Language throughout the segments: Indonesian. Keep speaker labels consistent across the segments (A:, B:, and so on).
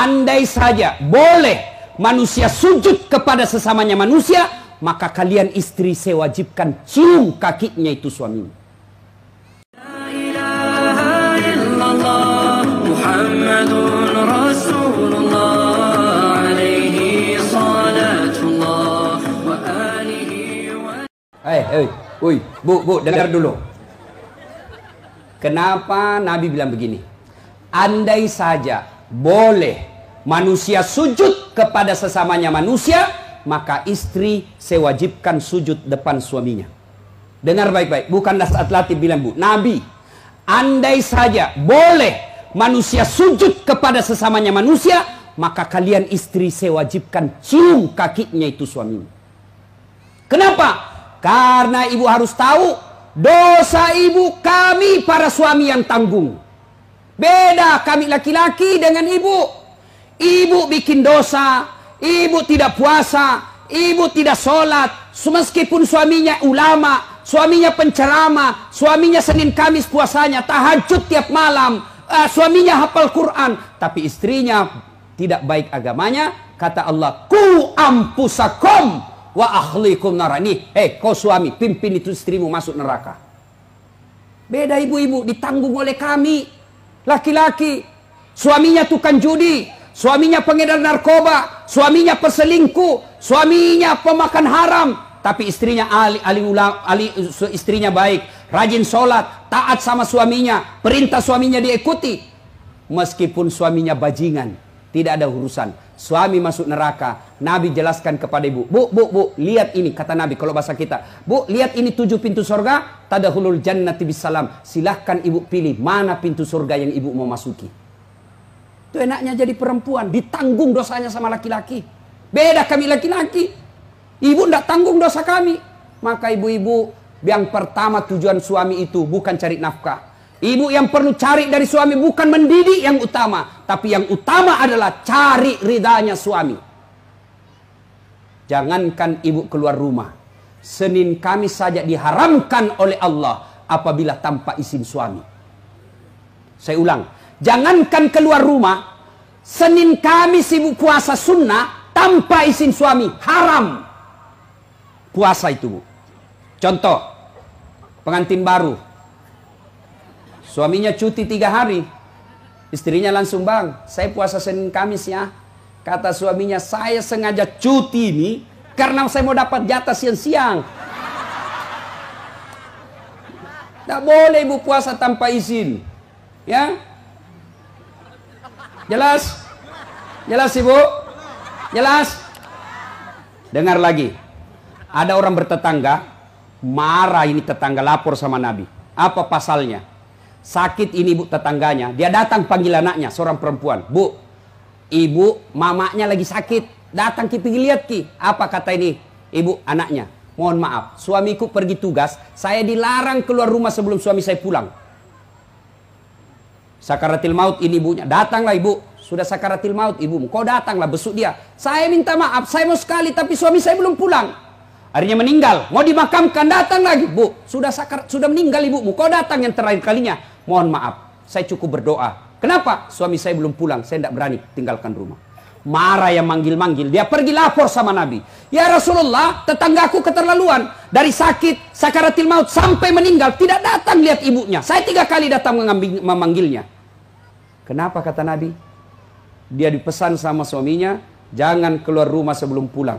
A: Andai saja boleh manusia sujud kepada sesamanya manusia, maka kalian istri saya wajibkan cium kakinya itu suami. Hei, eh, eh, hei, bu, bu, dengar dulu. Kenapa Nabi bilang begini? Andai saja boleh manusia sujud kepada sesamanya manusia, maka istri sewajibkan sujud depan suaminya. Dengar baik-baik, bukan dasar latih bilang bu. Nabi, andai saja boleh manusia sujud kepada sesamanya manusia, maka kalian istri sewajibkan cium kakinya itu suamimu. Kenapa? Karena ibu harus tahu dosa ibu kami para suami yang tanggung. Beda kami laki-laki dengan ibu. Ibu bikin dosa, ibu tidak puasa, ibu tidak sholat. Meskipun suaminya ulama, suaminya pencerama, suaminya Senin Kamis puasanya, tahajud tiap malam. Uh, suaminya hafal Quran, tapi istrinya tidak baik agamanya. Kata Allah, ku ampusakom wa ahlikum narani. Hei, kau suami, pimpin itu istrimu masuk neraka. Beda ibu-ibu, ditanggung oleh kami laki-laki, suaminya tukang judi, suaminya pengedar narkoba, suaminya perselingkuh, suaminya pemakan haram, tapi istrinya ali, ali, ali istrinya baik, rajin sholat, taat sama suaminya, perintah suaminya diikuti, meskipun suaminya bajingan, tidak ada urusan. Suami masuk neraka. Nabi jelaskan kepada ibu. Bu, bu, bu, lihat ini. Kata Nabi kalau bahasa kita. Bu, lihat ini tujuh pintu surga. Tadahulul jannati bisalam. Silahkan ibu pilih mana pintu surga yang ibu mau masuki. Itu enaknya jadi perempuan. Ditanggung dosanya sama laki-laki. Beda kami laki-laki. Ibu tidak tanggung dosa kami. Maka ibu-ibu yang pertama tujuan suami itu bukan cari nafkah. Ibu yang perlu cari dari suami bukan mendidik yang utama. Tapi yang utama adalah cari ridhanya suami. Jangankan ibu keluar rumah. Senin kami saja diharamkan oleh Allah apabila tanpa izin suami. Saya ulang. Jangankan keluar rumah. Senin kami sibuk puasa sunnah tanpa izin suami. Haram. Puasa itu Contoh. Pengantin baru Suaminya cuti tiga hari. Istrinya langsung bang, saya puasa Senin Kamis ya. Kata suaminya, saya sengaja cuti ini karena saya mau dapat jatah siang-siang. Tak boleh ibu puasa tanpa izin. Ya? Jelas? Jelas ibu? Jelas? Dengar lagi. Ada orang bertetangga, marah ini tetangga lapor sama Nabi. Apa pasalnya? Sakit ini bu tetangganya. Dia datang panggil anaknya, seorang perempuan. Bu, ibu mamanya lagi sakit. Datang ki pergi lihat ki. Apa kata ini? Ibu anaknya. Mohon maaf, suamiku pergi tugas. Saya dilarang keluar rumah sebelum suami saya pulang. Sakaratil maut ini ibunya. Datanglah ibu. Sudah sakaratil maut ibu. Kau datanglah besuk dia. Saya minta maaf. Saya mau sekali tapi suami saya belum pulang. Akhirnya meninggal. Mau dimakamkan datang lagi. Bu, sudah sakar, sudah meninggal ibumu. Kau datang yang terakhir kalinya mohon maaf, saya cukup berdoa. Kenapa? Suami saya belum pulang, saya tidak berani tinggalkan rumah. Marah yang manggil-manggil, dia pergi lapor sama Nabi. Ya Rasulullah, tetanggaku keterlaluan. Dari sakit, sakaratil maut, sampai meninggal. Tidak datang lihat ibunya. Saya tiga kali datang mengambil memanggilnya. Kenapa kata Nabi? Dia dipesan sama suaminya, jangan keluar rumah sebelum pulang.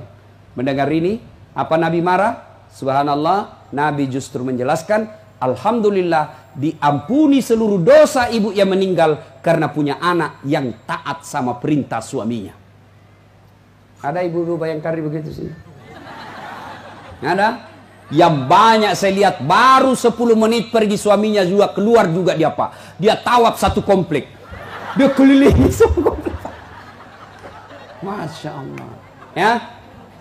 A: Mendengar ini, apa Nabi marah? Subhanallah, Nabi justru menjelaskan Alhamdulillah diampuni seluruh dosa ibu yang meninggal karena punya anak yang taat sama perintah suaminya. Ada ibu ibu bayangkari begitu sih? Ada? Yang banyak saya lihat baru 10 menit pergi suaminya juga keluar juga dia pak. Dia tawab satu komplek. Dia kelilingi satu komplek. Masya Allah. Ya,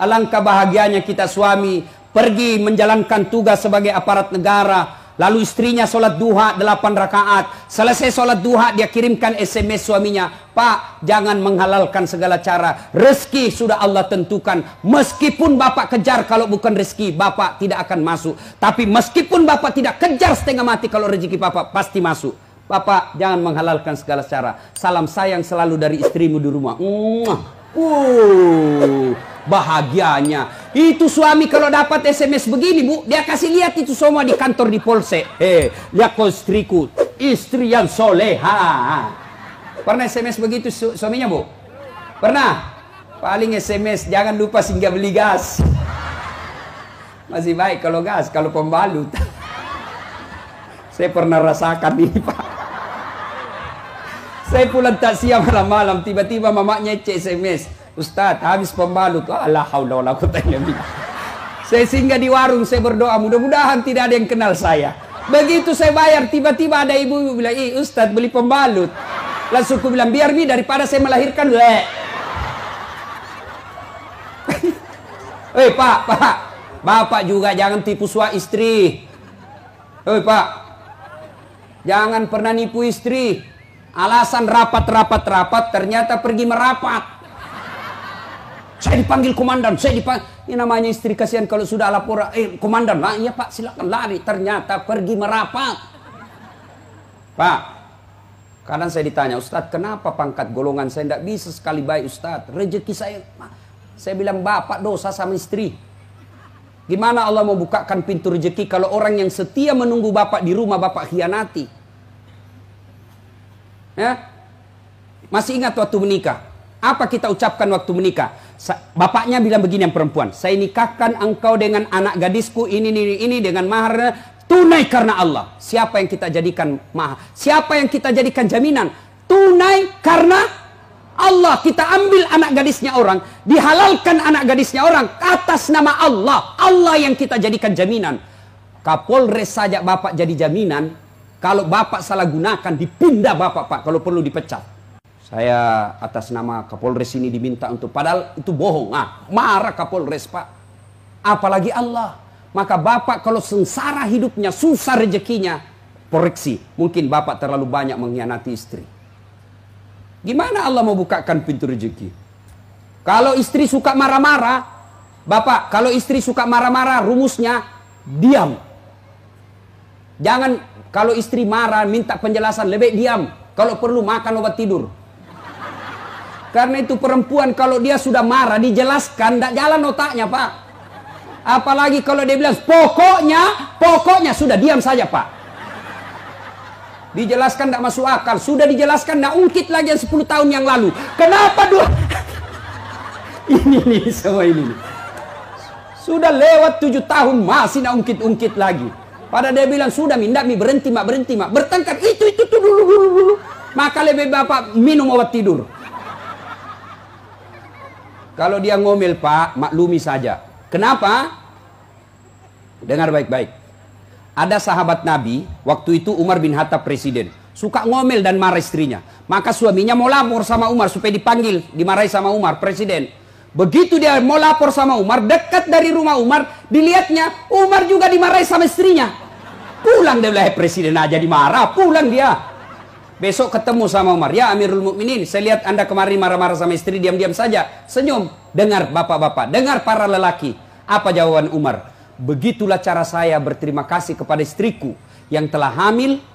A: alangkah bahagianya kita suami pergi menjalankan tugas sebagai aparat negara Lalu istrinya sholat duha delapan rakaat. Selesai sholat duha dia kirimkan SMS suaminya. Pak jangan menghalalkan segala cara. Rezeki sudah Allah tentukan. Meskipun bapak kejar kalau bukan rezeki. Bapak tidak akan masuk. Tapi meskipun bapak tidak kejar setengah mati kalau rezeki bapak pasti masuk. Bapak jangan menghalalkan segala cara. Salam sayang selalu dari istrimu di rumah. Uh, bahagianya itu suami kalau dapat SMS begini bu, dia kasih lihat itu semua di kantor di polsek. Eh, lihat ya istriku, istri yang soleha. Pernah SMS begitu su suaminya bu? Pernah? Paling SMS, jangan lupa singgah beli gas. Masih baik kalau gas, kalau pembalut. Saya pernah rasakan ini pak. Saya pulang tak siap malam-malam, tiba-tiba mamanya cek SMS. Ustadz habis pembalut Allah haula saya singgah di warung saya berdoa mudah-mudahan tidak ada yang kenal saya begitu saya bayar tiba-tiba ada ibu, ibu bilang ih Ustadz beli pembalut langsung aku bilang biar bi daripada saya melahirkan Eh hey, pak, pak, bapak juga jangan tipu sua istri. Eh hey, pak, jangan pernah nipu istri. Alasan rapat, rapat, rapat, ternyata pergi merapat. Saya dipanggil komandan, saya dipanggil. Ini namanya istri kasihan kalau sudah lapor, eh komandan, lah iya pak silakan lari. Ternyata pergi merapat. Pak, kadang saya ditanya, Ustadz kenapa pangkat golongan saya tidak bisa sekali baik Ustadz? Rezeki saya, saya bilang bapak dosa sama istri. Gimana Allah mau bukakan pintu rezeki kalau orang yang setia menunggu bapak di rumah bapak khianati? Ya? Masih ingat waktu menikah? Apa kita ucapkan waktu menikah? Bapaknya bilang begini yang perempuan, saya nikahkan engkau dengan anak gadisku ini ini ini dengan mahar tunai karena Allah. Siapa yang kita jadikan mahar? Siapa yang kita jadikan jaminan? Tunai karena Allah kita ambil anak gadisnya orang, dihalalkan anak gadisnya orang atas nama Allah. Allah yang kita jadikan jaminan. Kapolres saja bapak jadi jaminan, kalau bapak salah gunakan dipindah bapak pak, kalau perlu dipecat. Saya atas nama Kapolres ini diminta untuk padahal itu bohong. Ah, marah Kapolres, Pak. Apalagi Allah. Maka Bapak kalau sengsara hidupnya, susah rezekinya, koreksi. Mungkin Bapak terlalu banyak mengkhianati istri. Gimana Allah mau bukakan pintu rezeki? Kalau istri suka marah-marah, Bapak, kalau istri suka marah-marah, rumusnya diam. Jangan kalau istri marah minta penjelasan lebih diam. Kalau perlu makan obat tidur. Karena itu perempuan kalau dia sudah marah dijelaskan tidak jalan otaknya pak. Apalagi kalau dia bilang pokoknya, pokoknya sudah diam saja pak. Dijelaskan tidak masuk akal, sudah dijelaskan tidak ungkit lagi yang 10 tahun yang lalu. Kenapa dua? ini nih semua ini. Nih. Sudah lewat tujuh tahun masih tidak ungkit-ungkit lagi. Pada dia bilang sudah minta mi berhenti mak berhenti mak bertengkar itu itu tuh dulu dulu dulu. Maka lebih bapak minum obat tidur. Kalau dia ngomel pak, maklumi saja. Kenapa? Dengar baik-baik. Ada sahabat Nabi, waktu itu Umar bin Hatta presiden. Suka ngomel dan marah istrinya. Maka suaminya mau lapor sama Umar supaya dipanggil, dimarahi sama Umar, presiden. Begitu dia mau lapor sama Umar, dekat dari rumah Umar, dilihatnya Umar juga dimarahi sama istrinya. Pulang dia presiden aja dimarah, pulang dia. Besok ketemu sama Umar. Ya Amirul Mukminin, saya lihat Anda kemarin marah-marah sama istri, diam-diam saja. Senyum. Dengar bapak-bapak, dengar para lelaki. Apa jawaban Umar? Begitulah cara saya berterima kasih kepada istriku yang telah hamil